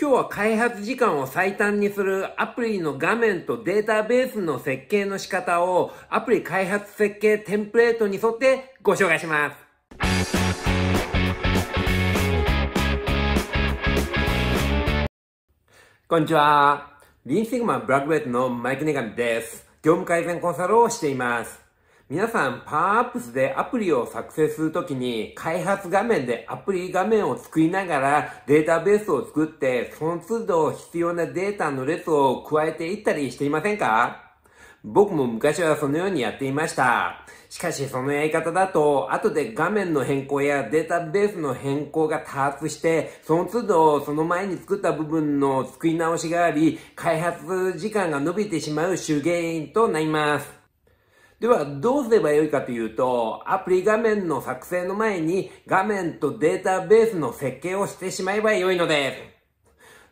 今日は開発時間を最短にするアプリの画面とデータベースの設計の仕方をアプリ開発設計テンプレートに沿ってご紹介します。こんにちは。リンシグマブラックベットのマイクネガミです。業務改善コンサルをしています。皆さん、パワーアップスでアプリを作成するときに、開発画面でアプリ画面を作りながらデータベースを作って、その都度必要なデータの列を加えていったりしていませんか僕も昔はそのようにやっていました。しかしそのやり方だと、後で画面の変更やデータベースの変更が多発して、その都度その前に作った部分の作り直しがあり、開発時間が伸びてしまう主原因となります。では、どうすればよいかというと、アプリ画面の作成の前に画面とデータベースの設計をしてしまえばよいので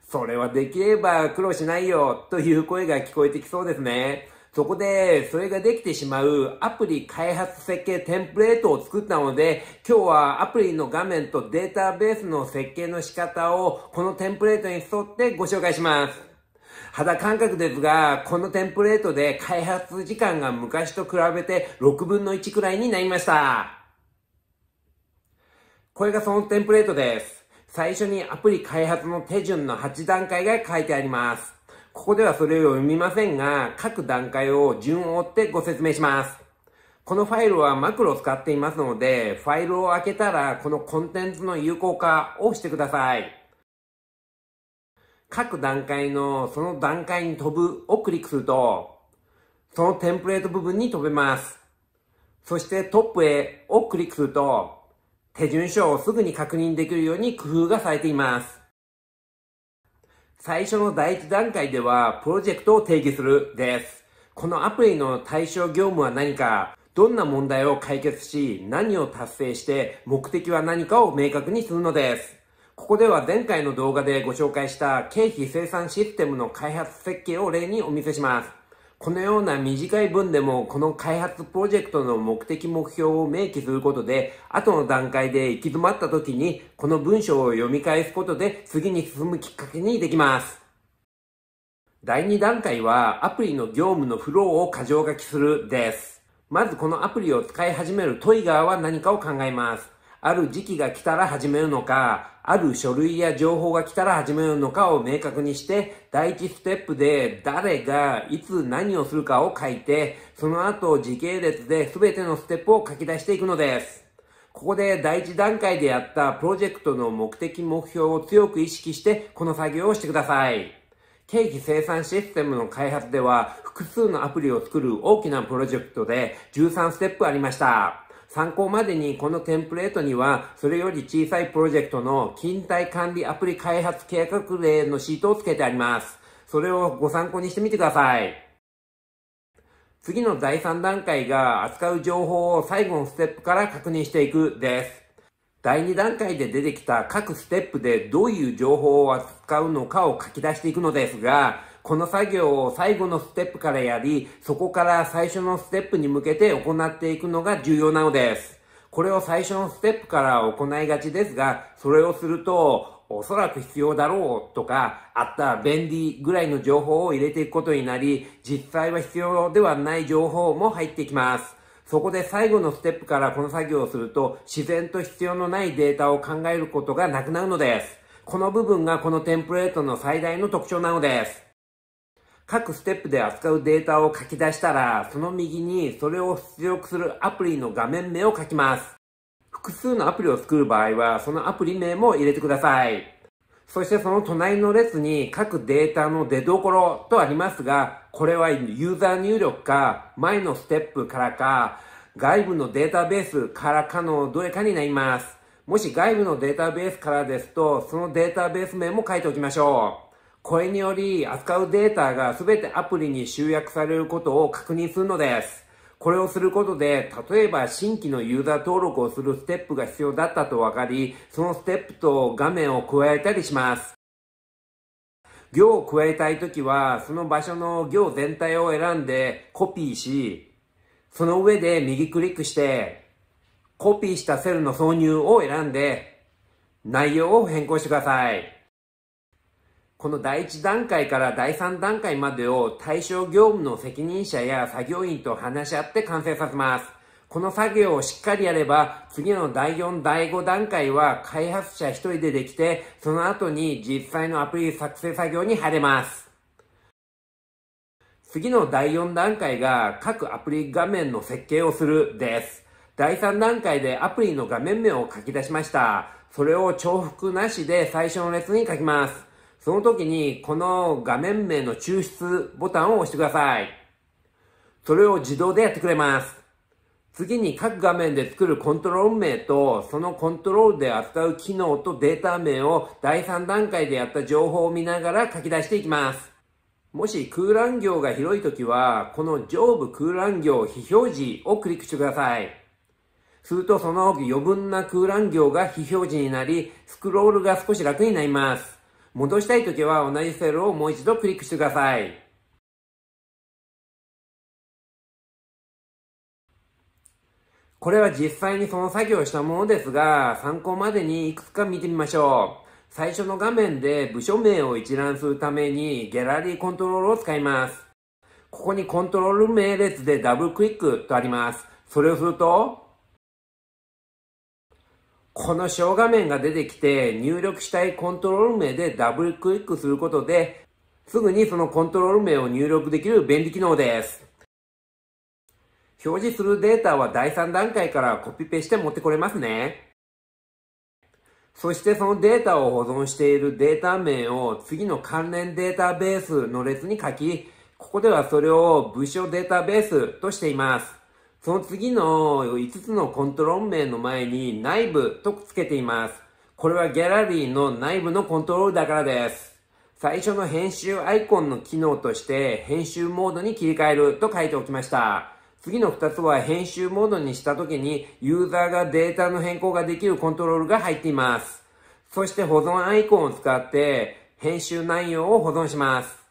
す。それはできれば苦労しないよという声が聞こえてきそうですね。そこで、それができてしまうアプリ開発設計テンプレートを作ったので、今日はアプリの画面とデータベースの設計の仕方をこのテンプレートに沿ってご紹介します。肌感覚ですが、このテンプレートで開発時間が昔と比べて6分の1くらいになりました。これがそのテンプレートです。最初にアプリ開発の手順の8段階が書いてあります。ここではそれを読みませんが、各段階を順を追ってご説明します。このファイルはマクロを使っていますので、ファイルを開けたらこのコンテンツの有効化をしてください。各段階のその段階に飛ぶをクリックすると、そのテンプレート部分に飛べます。そしてトップへをクリックすると、手順書をすぐに確認できるように工夫がされています。最初の第一段階では、プロジェクトを定義するです。このアプリの対象業務は何か、どんな問題を解決し、何を達成して、目的は何かを明確にするのです。ここでは前回の動画でご紹介した経費生産システムの開発設計を例にお見せします。このような短い文でもこの開発プロジェクトの目的目標を明記することで後の段階で行き詰まった時にこの文章を読み返すことで次に進むきっかけにできます。第2段階はアプリの業務のフローを過剰書きするです。まずこのアプリを使い始めるトイガーは何かを考えます。ある時期が来たら始めるのか、ある書類や情報が来たら始めるのかを明確にして、第一ステップで誰がいつ何をするかを書いて、その後時系列で全てのステップを書き出していくのです。ここで第一段階でやったプロジェクトの目的目標を強く意識してこの作業をしてください。経費生産システムの開発では複数のアプリを作る大きなプロジェクトで13ステップありました。参考までにこのテンプレートには、それより小さいプロジェクトの勤怠管理アプリ開発計画例のシートを付けてあります。それをご参考にしてみてください。次の第3段階が扱う情報を最後のステップから確認していくです。第2段階で出てきた各ステップでどういう情報を扱うのかを書き出していくのですが、この作業を最後のステップからやり、そこから最初のステップに向けて行っていくのが重要なのです。これを最初のステップから行いがちですが、それをすると、おそらく必要だろうとか、あった便利ぐらいの情報を入れていくことになり、実際は必要ではない情報も入ってきます。そこで最後のステップからこの作業をすると、自然と必要のないデータを考えることがなくなるのです。この部分がこのテンプレートの最大の特徴なのです。各ステップで扱うデータを書き出したら、その右にそれを出力するアプリの画面名を書きます。複数のアプリを作る場合は、そのアプリ名も入れてください。そしてその隣の列に各データの出所とありますが、これはユーザー入力か、前のステップからか、外部のデータベースからかのどれかになります。もし外部のデータベースからですと、そのデータベース名も書いておきましょう。これにより扱うデータが全てアプリに集約されることを確認するのです。これをすることで、例えば新規のユーザー登録をするステップが必要だったとわかり、そのステップと画面を加えたりします。行を加えたいときは、その場所の行全体を選んでコピーし、その上で右クリックして、コピーしたセルの挿入を選んで、内容を変更してください。この第1段階から第3段階までを対象業務の責任者や作業員と話し合って完成させます。この作業をしっかりやれば、次の第4、第5段階は開発者1人でできて、その後に実際のアプリ作成作業に入れます。次の第4段階が各アプリ画面の設計をするです。第3段階でアプリの画面名を書き出しました。それを重複なしで最初の列に書きます。その時にこの画面名の抽出ボタンを押してください。それを自動でやってくれます。次に各画面で作るコントロール名と、そのコントロールで扱う機能とデータ名を第3段階でやった情報を見ながら書き出していきます。もし空欄行が広い時は、この上部空欄行非表示をクリックしてください。するとその余分な空欄行が非表示になり、スクロールが少し楽になります。戻したいときは同じセルをもう一度クリックしてください。これは実際にその作業をしたものですが、参考までにいくつか見てみましょう。最初の画面で部署名を一覧するためにギャラリーコントロールを使います。ここにコントロール名列でダブルクリックとあります。それをすると、この小画面が出てきて入力したいコントロール名でダブルクリックすることですぐにそのコントロール名を入力できる便利機能です。表示するデータは第3段階からコピペして持ってこれますね。そしてそのデータを保存しているデータ名を次の関連データベースの列に書き、ここではそれを部署データベースとしています。その次の5つのコントロール名の前に内部とくっつけています。これはギャラリーの内部のコントロールだからです。最初の編集アイコンの機能として編集モードに切り替えると書いておきました。次の2つは編集モードにした時にユーザーがデータの変更ができるコントロールが入っています。そして保存アイコンを使って編集内容を保存します。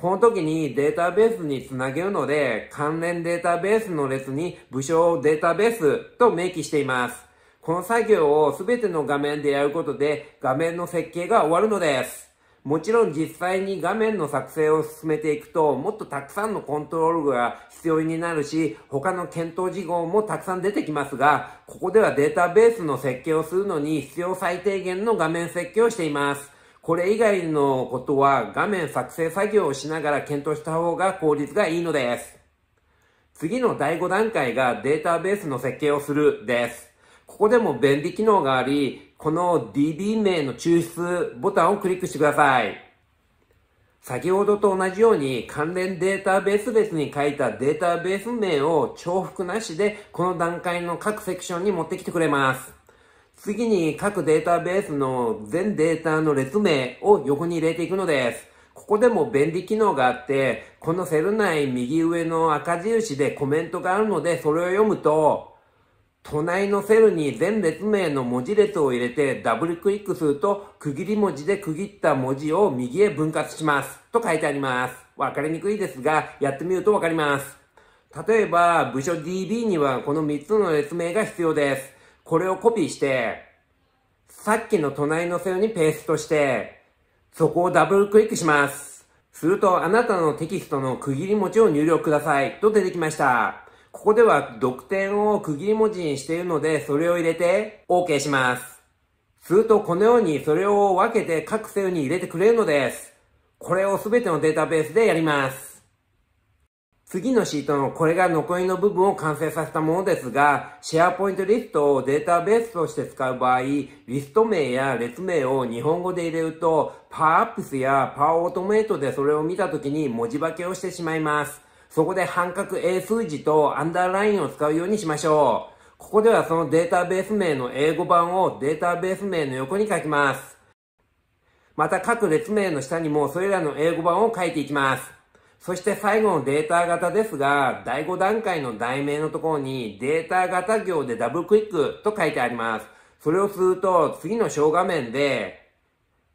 この時にデータベースにつなげるので、関連データベースの列に武将データベースと明記しています。この作業を全ての画面でやることで画面の設計が終わるのです。もちろん実際に画面の作成を進めていくともっとたくさんのコントロールが必要になるし他の検討事項もたくさん出てきますがここではデータベースの設計をするのに必要最低限の画面設計をしています。これ以外のことは画面作成作業をしながら検討した方が効率がいいのです。次の第5段階がデータベースの設計をするです。ここでも便利機能があり、この DB 名の抽出ボタンをクリックしてください。先ほどと同じように関連データベース別に書いたデータベース名を重複なしでこの段階の各セクションに持ってきてくれます。次に各データベースの全データの列名を横に入れていくのです。ここでも便利機能があって、このセル内右上の赤印でコメントがあるので、それを読むと、隣のセルに全列名の文字列を入れてダブルクリックすると、区切り文字で区切った文字を右へ分割します。と書いてあります。わかりにくいですが、やってみるとわかります。例えば、部署 DB にはこの3つの列名が必要です。これをコピーして、さっきの隣のセルにペーストして、そこをダブルクリックします。すると、あなたのテキストの区切り文字を入力くださいと出てきました。ここでは、読点を区切り文字にしているので、それを入れて OK します。すると、このようにそれを分けて各セルに入れてくれるのです。これをすべてのデータベースでやります。次のシートのこれが残りの部分を完成させたものですが、シェアポイントリストをデータベースとして使う場合、リスト名や列名を日本語で入れると、パワーアップスやパワーオートメイトでそれを見た時に文字化けをしてしまいます。そこで半角英数字とアンダーラインを使うようにしましょう。ここではそのデータベース名の英語版をデータベース名の横に書きます。また各列名の下にもそれらの英語版を書いていきます。そして最後のデータ型ですが、第5段階の題名のところにデータ型行でダブルクリックと書いてあります。それをすると次の小画面で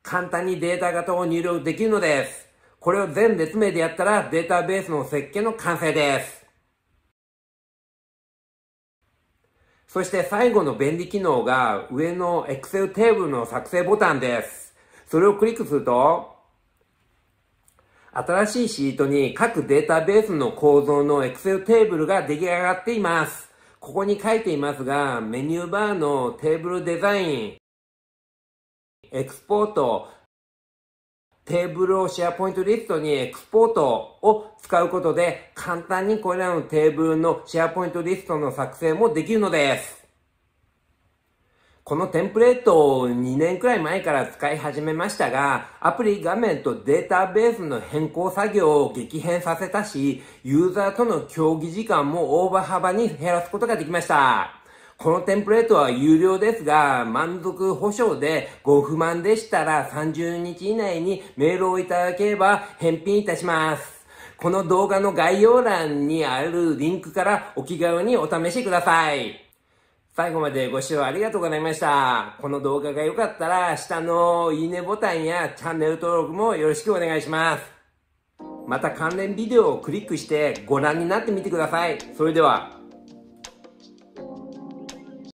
簡単にデータ型を入力できるのです。これを全列名でやったらデータベースの設計の完成です。そして最後の便利機能が上の Excel テーブルの作成ボタンです。それをクリックすると新しいシートに各データベースの構造の Excel テーブルが出来上がっています。ここに書いていますが、メニューバーのテーブルデザイン、エクスポート、テーブルをシェアポイントリストにエクスポートを使うことで簡単にこれらのテーブルのシェアポイントリストの作成もできるのです。このテンプレートを2年くらい前から使い始めましたが、アプリ画面とデータベースの変更作業を激変させたし、ユーザーとの協議時間も大幅に減らすことができました。このテンプレートは有料ですが、満足保証でご不満でしたら30日以内にメールをいただければ返品いたします。この動画の概要欄にあるリンクからお気軽にお試しください。最後までご視聴ありがとうございました。この動画が良かったら、下のいいねボタンやチャンネル登録もよろしくお願いします。また関連ビデオをクリックしてご覧になってみてください。それでは。